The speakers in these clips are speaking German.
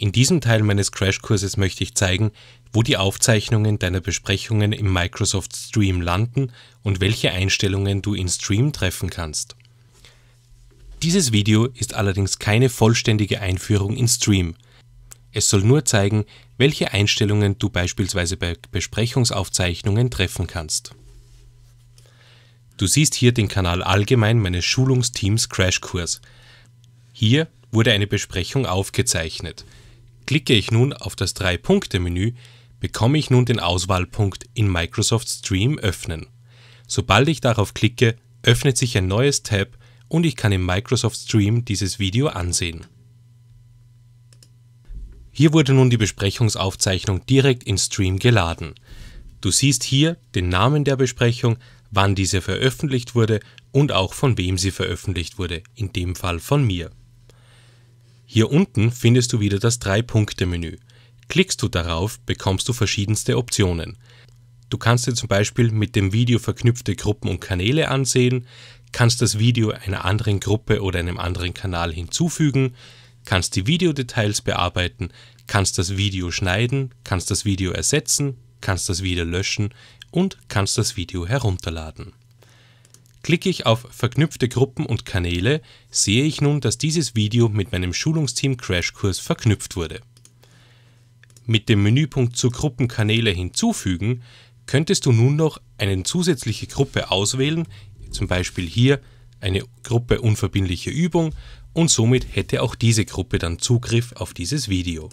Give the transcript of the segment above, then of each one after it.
In diesem Teil meines Crashkurses möchte ich zeigen, wo die Aufzeichnungen deiner Besprechungen im Microsoft Stream landen und welche Einstellungen du in Stream treffen kannst. Dieses Video ist allerdings keine vollständige Einführung in Stream. Es soll nur zeigen, welche Einstellungen du beispielsweise bei Besprechungsaufzeichnungen treffen kannst. Du siehst hier den Kanal allgemein meines Schulungsteams Crashkurs. Hier wurde eine Besprechung aufgezeichnet – Klicke ich nun auf das Drei-Punkte-Menü, bekomme ich nun den Auswahlpunkt in Microsoft Stream öffnen. Sobald ich darauf klicke, öffnet sich ein neues Tab und ich kann im Microsoft Stream dieses Video ansehen. Hier wurde nun die Besprechungsaufzeichnung direkt in Stream geladen. Du siehst hier den Namen der Besprechung, wann diese veröffentlicht wurde und auch von wem sie veröffentlicht wurde, in dem Fall von mir. Hier unten findest du wieder das Drei-Punkte-Menü. Klickst du darauf, bekommst du verschiedenste Optionen. Du kannst dir zum Beispiel mit dem Video verknüpfte Gruppen und Kanäle ansehen, kannst das Video einer anderen Gruppe oder einem anderen Kanal hinzufügen, kannst die Videodetails bearbeiten, kannst das Video schneiden, kannst das Video ersetzen, kannst das Video löschen und kannst das Video herunterladen. Klicke ich auf Verknüpfte Gruppen und Kanäle, sehe ich nun, dass dieses Video mit meinem Schulungsteam Crashkurs verknüpft wurde. Mit dem Menüpunkt zu Gruppenkanäle hinzufügen, könntest du nun noch eine zusätzliche Gruppe auswählen, zum Beispiel hier eine Gruppe unverbindliche Übung und somit hätte auch diese Gruppe dann Zugriff auf dieses Video.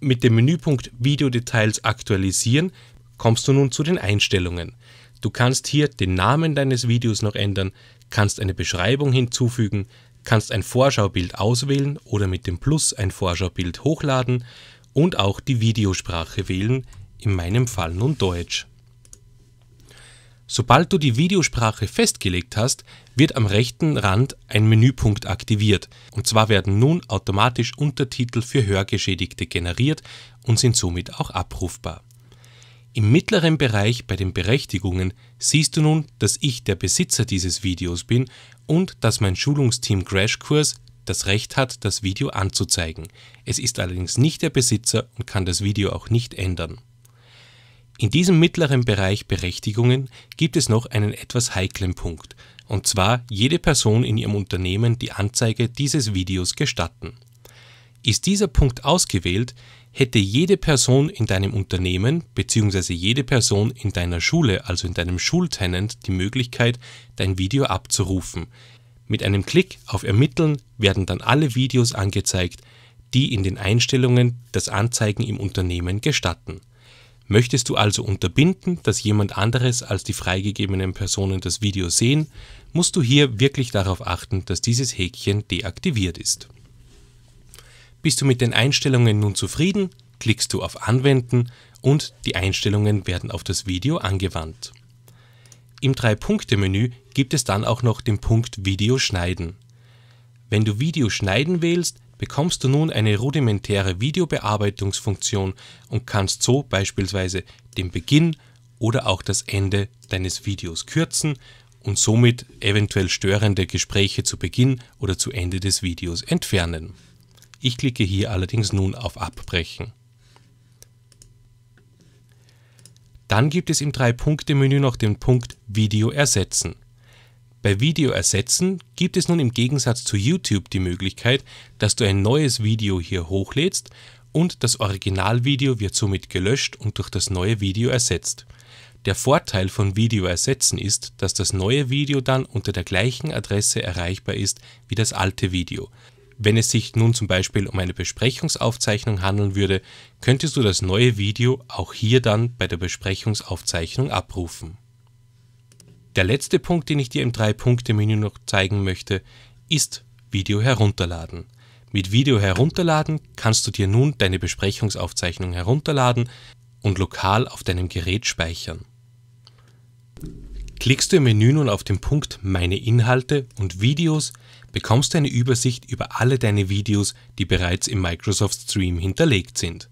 Mit dem Menüpunkt Videodetails aktualisieren kommst du nun zu den Einstellungen. Du kannst hier den Namen deines Videos noch ändern, kannst eine Beschreibung hinzufügen, kannst ein Vorschaubild auswählen oder mit dem Plus ein Vorschaubild hochladen und auch die Videosprache wählen, in meinem Fall nun Deutsch. Sobald du die Videosprache festgelegt hast, wird am rechten Rand ein Menüpunkt aktiviert. Und zwar werden nun automatisch Untertitel für Hörgeschädigte generiert und sind somit auch abrufbar. Im mittleren Bereich bei den Berechtigungen siehst du nun, dass ich der Besitzer dieses Videos bin und dass mein Schulungsteam Crashkurs das Recht hat, das Video anzuzeigen. Es ist allerdings nicht der Besitzer und kann das Video auch nicht ändern. In diesem mittleren Bereich Berechtigungen gibt es noch einen etwas heiklen Punkt, und zwar jede Person in ihrem Unternehmen die Anzeige dieses Videos gestatten. Ist dieser Punkt ausgewählt, hätte jede Person in deinem Unternehmen bzw. jede Person in deiner Schule, also in deinem Schultenant, die Möglichkeit, dein Video abzurufen. Mit einem Klick auf Ermitteln werden dann alle Videos angezeigt, die in den Einstellungen das Anzeigen im Unternehmen gestatten. Möchtest du also unterbinden, dass jemand anderes als die freigegebenen Personen das Video sehen, musst du hier wirklich darauf achten, dass dieses Häkchen deaktiviert ist. Bist du mit den Einstellungen nun zufrieden, klickst du auf Anwenden und die Einstellungen werden auf das Video angewandt. Im Drei-Punkte-Menü gibt es dann auch noch den Punkt Video schneiden. Wenn du Video schneiden wählst, bekommst du nun eine rudimentäre Videobearbeitungsfunktion und kannst so beispielsweise den Beginn oder auch das Ende deines Videos kürzen und somit eventuell störende Gespräche zu Beginn oder zu Ende des Videos entfernen. Ich klicke hier allerdings nun auf Abbrechen. Dann gibt es im Drei-Punkte-Menü noch den Punkt Video ersetzen. Bei Video ersetzen gibt es nun im Gegensatz zu YouTube die Möglichkeit, dass du ein neues Video hier hochlädst und das Originalvideo wird somit gelöscht und durch das neue Video ersetzt. Der Vorteil von Video ersetzen ist, dass das neue Video dann unter der gleichen Adresse erreichbar ist wie das alte Video. Wenn es sich nun zum Beispiel um eine Besprechungsaufzeichnung handeln würde, könntest du das neue Video auch hier dann bei der Besprechungsaufzeichnung abrufen. Der letzte Punkt, den ich dir im 3-Punkte-Menü noch zeigen möchte, ist Video herunterladen. Mit Video herunterladen kannst du dir nun deine Besprechungsaufzeichnung herunterladen und lokal auf deinem Gerät speichern. Klickst du im Menü nun auf den Punkt Meine Inhalte und Videos, bekommst du eine Übersicht über alle deine Videos, die bereits im Microsoft Stream hinterlegt sind.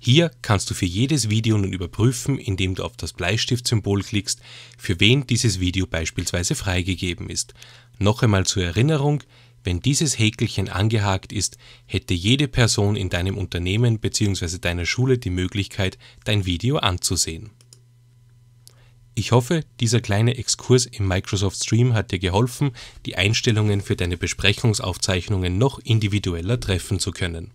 Hier kannst du für jedes Video nun überprüfen, indem du auf das Bleistiftsymbol klickst, für wen dieses Video beispielsweise freigegeben ist. Noch einmal zur Erinnerung, wenn dieses Häkelchen angehakt ist, hätte jede Person in deinem Unternehmen bzw. deiner Schule die Möglichkeit, dein Video anzusehen. Ich hoffe, dieser kleine Exkurs im Microsoft Stream hat dir geholfen, die Einstellungen für deine Besprechungsaufzeichnungen noch individueller treffen zu können.